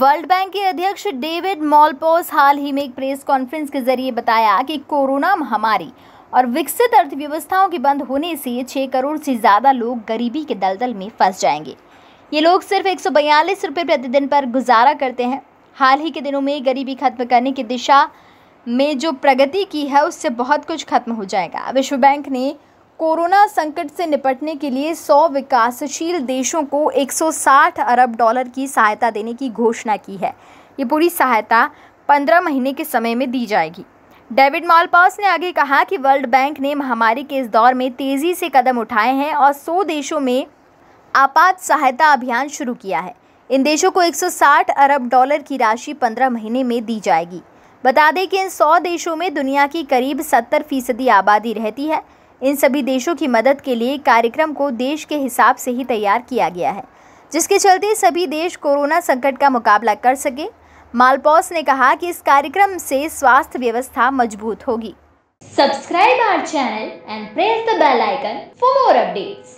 world bank के अध्यक्ष David मॉलपोस हाल ही में एक प्रेस कॉन्फ्रेंस के जरिए बताया कि कोरोना महामारी और विकसित अर्थव्यवस्थाओं के बंद होने से छः करोड़ से ज़्यादा लोग गरीबी के दलदल में फंस जाएंगे ये लोग सिर्फ एक सौ प्रतिदिन पर गुजारा करते हैं हाल ही के दिनों में गरीबी खत्म करने की दिशा में जो प्रगति की है उससे बहुत कुछ खत्म हो जाएगा विश्व बैंक ने कोरोना संकट से निपटने के लिए 100 विकासशील देशों को 160 अरब डॉलर की सहायता देने की घोषणा की है ये पूरी सहायता 15 महीने के समय में दी जाएगी डेविड मालपास ने आगे कहा कि वर्ल्ड बैंक ने महामारी के इस दौर में तेज़ी से कदम उठाए हैं और 100 देशों में आपात सहायता अभियान शुरू किया है इन देशों को 160 अरब डॉलर की राशि 15 महीने में दी जाएगी बता दें कि इन 100 देशों में दुनिया की करीब 70 फीसदी आबादी रहती है इन सभी देशों की मदद के लिए कार्यक्रम को देश के हिसाब से ही तैयार किया गया है जिसके चलते सभी देश कोरोना संकट का मुकाबला कर सके मालपॉस ने कहा कि इस कार्यक्रम से स्वास्थ्य व्यवस्था मजबूत होगी subscribe our channel and press the bell icon for more updates